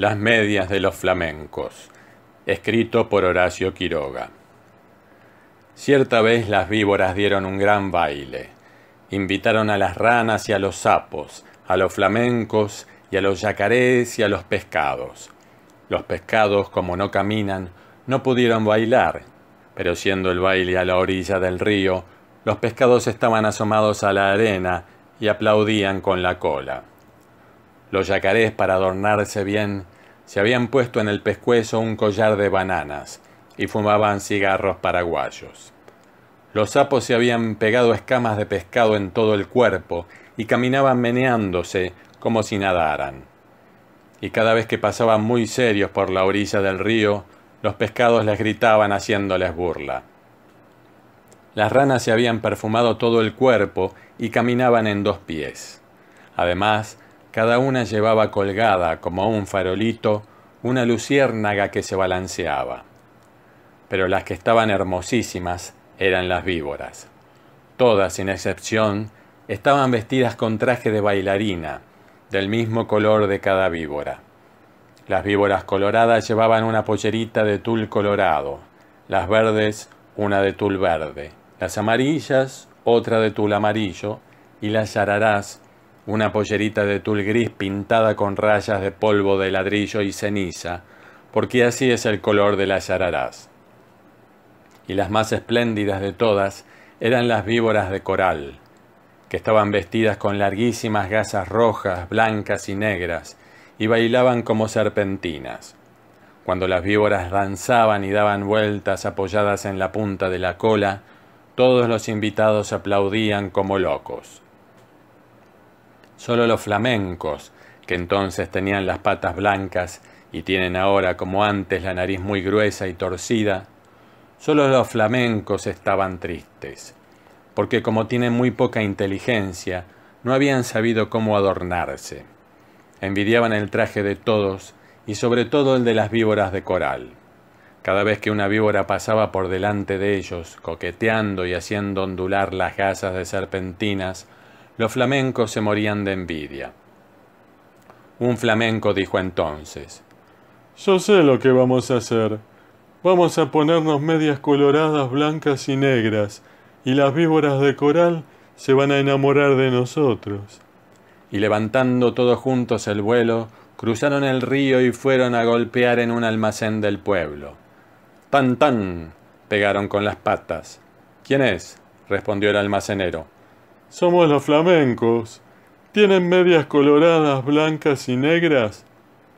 Las medias de los flamencos, escrito por Horacio Quiroga. Cierta vez las víboras dieron un gran baile. Invitaron a las ranas y a los sapos, a los flamencos y a los yacarés y a los pescados. Los pescados, como no caminan, no pudieron bailar, pero siendo el baile a la orilla del río, los pescados estaban asomados a la arena y aplaudían con la cola. Los yacarés, para adornarse bien, se habían puesto en el pescuezo un collar de bananas y fumaban cigarros paraguayos. Los sapos se habían pegado escamas de pescado en todo el cuerpo y caminaban meneándose como si nadaran. Y cada vez que pasaban muy serios por la orilla del río, los pescados les gritaban haciéndoles burla. Las ranas se habían perfumado todo el cuerpo y caminaban en dos pies. Además, cada una llevaba colgada, como un farolito, una luciérnaga que se balanceaba. Pero las que estaban hermosísimas eran las víboras. Todas, sin excepción, estaban vestidas con traje de bailarina, del mismo color de cada víbora. Las víboras coloradas llevaban una pollerita de tul colorado, las verdes una de tul verde, las amarillas otra de tul amarillo y las yararás una pollerita de tul gris pintada con rayas de polvo de ladrillo y ceniza, porque así es el color de las yararás. Y las más espléndidas de todas eran las víboras de coral, que estaban vestidas con larguísimas gasas rojas, blancas y negras, y bailaban como serpentinas. Cuando las víboras danzaban y daban vueltas apoyadas en la punta de la cola, todos los invitados aplaudían como locos. Solo los flamencos, que entonces tenían las patas blancas y tienen ahora, como antes, la nariz muy gruesa y torcida, solo los flamencos estaban tristes, porque como tienen muy poca inteligencia, no habían sabido cómo adornarse. Envidiaban el traje de todos y sobre todo el de las víboras de coral. Cada vez que una víbora pasaba por delante de ellos, coqueteando y haciendo ondular las gasas de serpentinas, los flamencos se morían de envidia. Un flamenco dijo entonces, Yo sé lo que vamos a hacer. Vamos a ponernos medias coloradas, blancas y negras, y las víboras de coral se van a enamorar de nosotros. Y levantando todos juntos el vuelo, cruzaron el río y fueron a golpear en un almacén del pueblo. Tan tan, pegaron con las patas. ¿Quién es? respondió el almacenero. Somos los flamencos. ¿Tienen medias coloradas, blancas y negras?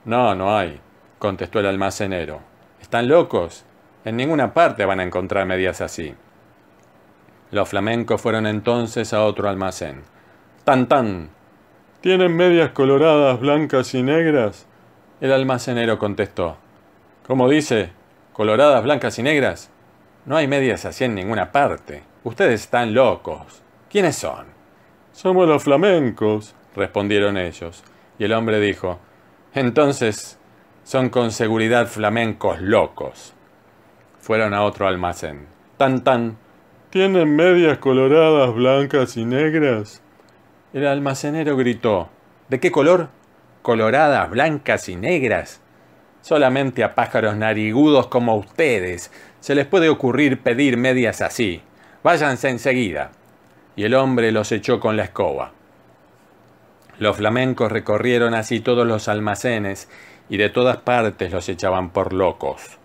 No, no hay, contestó el almacenero. ¿Están locos? En ninguna parte van a encontrar medias así. Los flamencos fueron entonces a otro almacén. ¡Tan tan! ¿Tienen medias coloradas, blancas y negras? El almacenero contestó. ¿Cómo dice? ¿Coloradas, blancas y negras? No hay medias así en ninguna parte. Ustedes están locos. ¿Quiénes son? Somos los flamencos, respondieron ellos. Y el hombre dijo, entonces son con seguridad flamencos locos. Fueron a otro almacén. Tan tan. ¿Tienen medias coloradas, blancas y negras? El almacenero gritó. ¿De qué color? Coloradas, blancas y negras. Solamente a pájaros narigudos como ustedes se les puede ocurrir pedir medias así. Váyanse enseguida y el hombre los echó con la escoba. Los flamencos recorrieron así todos los almacenes y de todas partes los echaban por locos.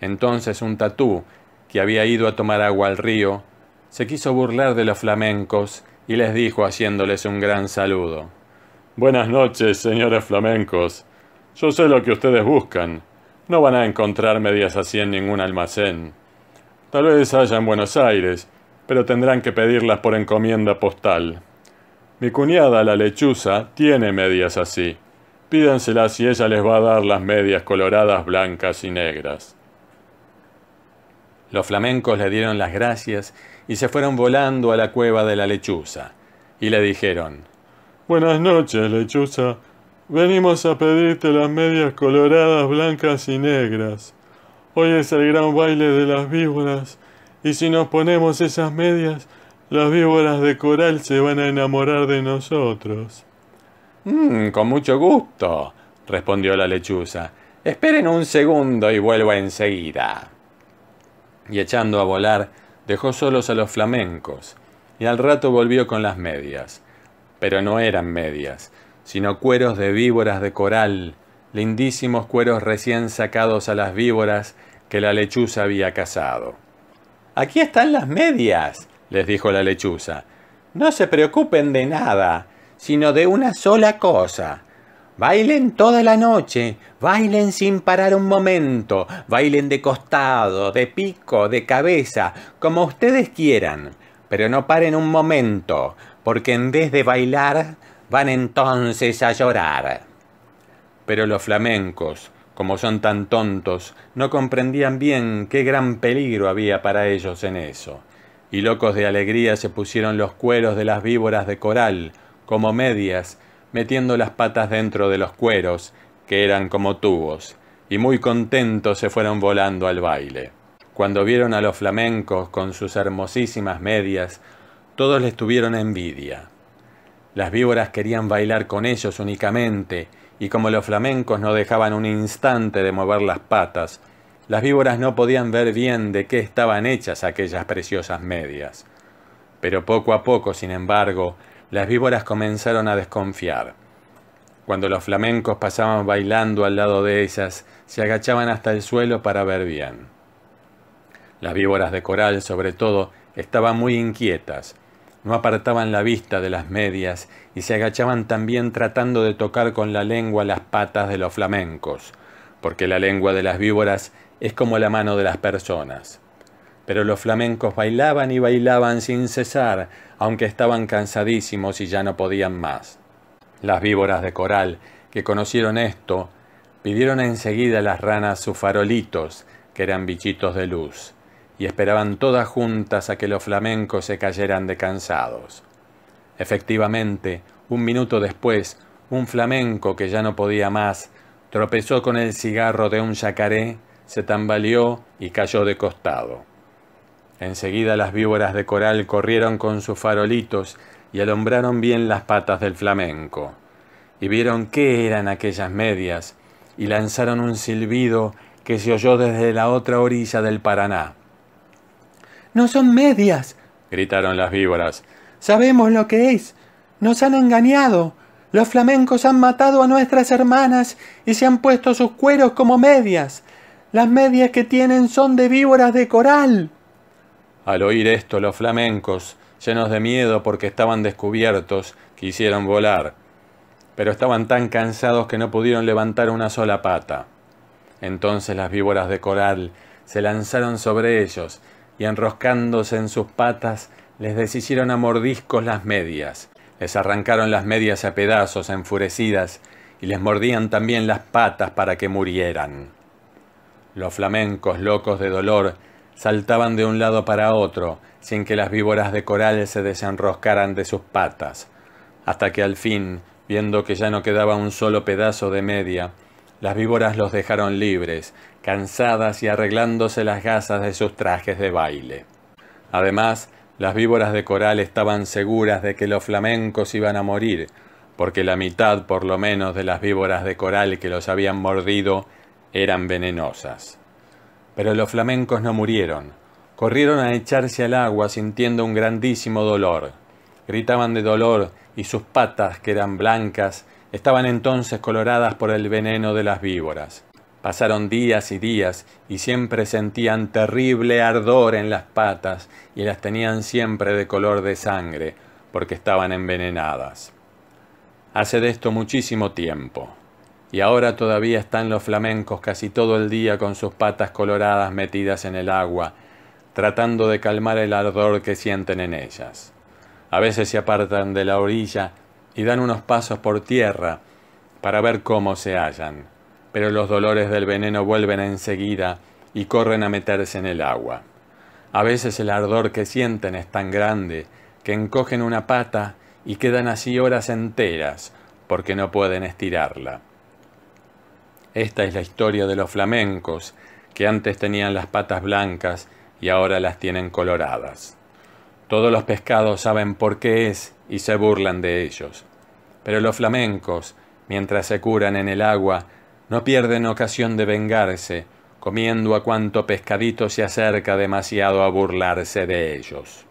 Entonces un tatú, que había ido a tomar agua al río, se quiso burlar de los flamencos y les dijo haciéndoles un gran saludo. Buenas noches, señores flamencos. Yo sé lo que ustedes buscan. No van a encontrar medias así en ningún almacén. Tal vez haya en Buenos Aires, pero tendrán que pedirlas por encomienda postal. Mi cuñada, la lechuza, tiene medias así. Pídanselas y ella les va a dar las medias coloradas, blancas y negras. Los flamencos le dieron las gracias y se fueron volando a la cueva de la lechuza. Y le dijeron, Buenas noches, lechuza. Venimos a pedirte las medias coloradas, blancas y negras. Hoy es el gran baile de las víboras y si nos ponemos esas medias, las víboras de coral se van a enamorar de nosotros. Mm, con mucho gusto, respondió la lechuza. Esperen un segundo y vuelvo enseguida. Y echando a volar, dejó solos a los flamencos, y al rato volvió con las medias. Pero no eran medias, sino cueros de víboras de coral, lindísimos cueros recién sacados a las víboras que la lechuza había cazado. Aquí están las medias, les dijo la lechuza. No se preocupen de nada, sino de una sola cosa. Bailen toda la noche, bailen sin parar un momento, bailen de costado, de pico, de cabeza, como ustedes quieran, pero no paren un momento, porque en vez de bailar, van entonces a llorar. Pero los flamencos, como son tan tontos, no comprendían bien qué gran peligro había para ellos en eso, y locos de alegría se pusieron los cueros de las víboras de coral, como medias, metiendo las patas dentro de los cueros, que eran como tubos, y muy contentos se fueron volando al baile. Cuando vieron a los flamencos con sus hermosísimas medias, todos les tuvieron envidia. Las víboras querían bailar con ellos únicamente, y como los flamencos no dejaban un instante de mover las patas, las víboras no podían ver bien de qué estaban hechas aquellas preciosas medias. Pero poco a poco, sin embargo, las víboras comenzaron a desconfiar. Cuando los flamencos pasaban bailando al lado de ellas, se agachaban hasta el suelo para ver bien. Las víboras de coral, sobre todo, estaban muy inquietas, no apartaban la vista de las medias y se agachaban también tratando de tocar con la lengua las patas de los flamencos, porque la lengua de las víboras es como la mano de las personas. Pero los flamencos bailaban y bailaban sin cesar, aunque estaban cansadísimos y ya no podían más. Las víboras de coral, que conocieron esto, pidieron enseguida a las ranas sus farolitos, que eran bichitos de luz, y esperaban todas juntas a que los flamencos se cayeran de cansados. Efectivamente, un minuto después, un flamenco que ya no podía más, tropezó con el cigarro de un yacaré, se tambaleó y cayó de costado. Enseguida las víboras de coral corrieron con sus farolitos y alumbraron bien las patas del flamenco, y vieron qué eran aquellas medias, y lanzaron un silbido que se oyó desde la otra orilla del Paraná. No son medias, gritaron las víboras. Sabemos lo que es. Nos han engañado. Los flamencos han matado a nuestras hermanas y se han puesto sus cueros como medias. Las medias que tienen son de víboras de coral. Al oír esto, los flamencos, llenos de miedo porque estaban descubiertos, quisieron volar, pero estaban tan cansados que no pudieron levantar una sola pata. Entonces las víboras de coral se lanzaron sobre ellos y enroscándose en sus patas, les deshicieron a mordiscos las medias. Les arrancaron las medias a pedazos, enfurecidas, y les mordían también las patas para que murieran. Los flamencos, locos de dolor, saltaban de un lado para otro, sin que las víboras de coral se desenroscaran de sus patas, hasta que al fin, viendo que ya no quedaba un solo pedazo de media, las víboras los dejaron libres, cansadas y arreglándose las gasas de sus trajes de baile. Además, las víboras de coral estaban seguras de que los flamencos iban a morir, porque la mitad por lo menos de las víboras de coral que los habían mordido eran venenosas. Pero los flamencos no murieron. Corrieron a echarse al agua sintiendo un grandísimo dolor. Gritaban de dolor y sus patas, que eran blancas, estaban entonces coloradas por el veneno de las víboras. Pasaron días y días y siempre sentían terrible ardor en las patas y las tenían siempre de color de sangre, porque estaban envenenadas. Hace de esto muchísimo tiempo, y ahora todavía están los flamencos casi todo el día con sus patas coloradas metidas en el agua, tratando de calmar el ardor que sienten en ellas. A veces se apartan de la orilla y dan unos pasos por tierra para ver cómo se hallan, pero los dolores del veneno vuelven enseguida y corren a meterse en el agua. A veces el ardor que sienten es tan grande que encogen una pata y quedan así horas enteras porque no pueden estirarla. Esta es la historia de los flamencos, que antes tenían las patas blancas y ahora las tienen coloradas. Todos los pescados saben por qué es y se burlan de ellos. Pero los flamencos, mientras se curan en el agua, no pierden ocasión de vengarse, comiendo a cuanto pescadito se acerca demasiado a burlarse de ellos.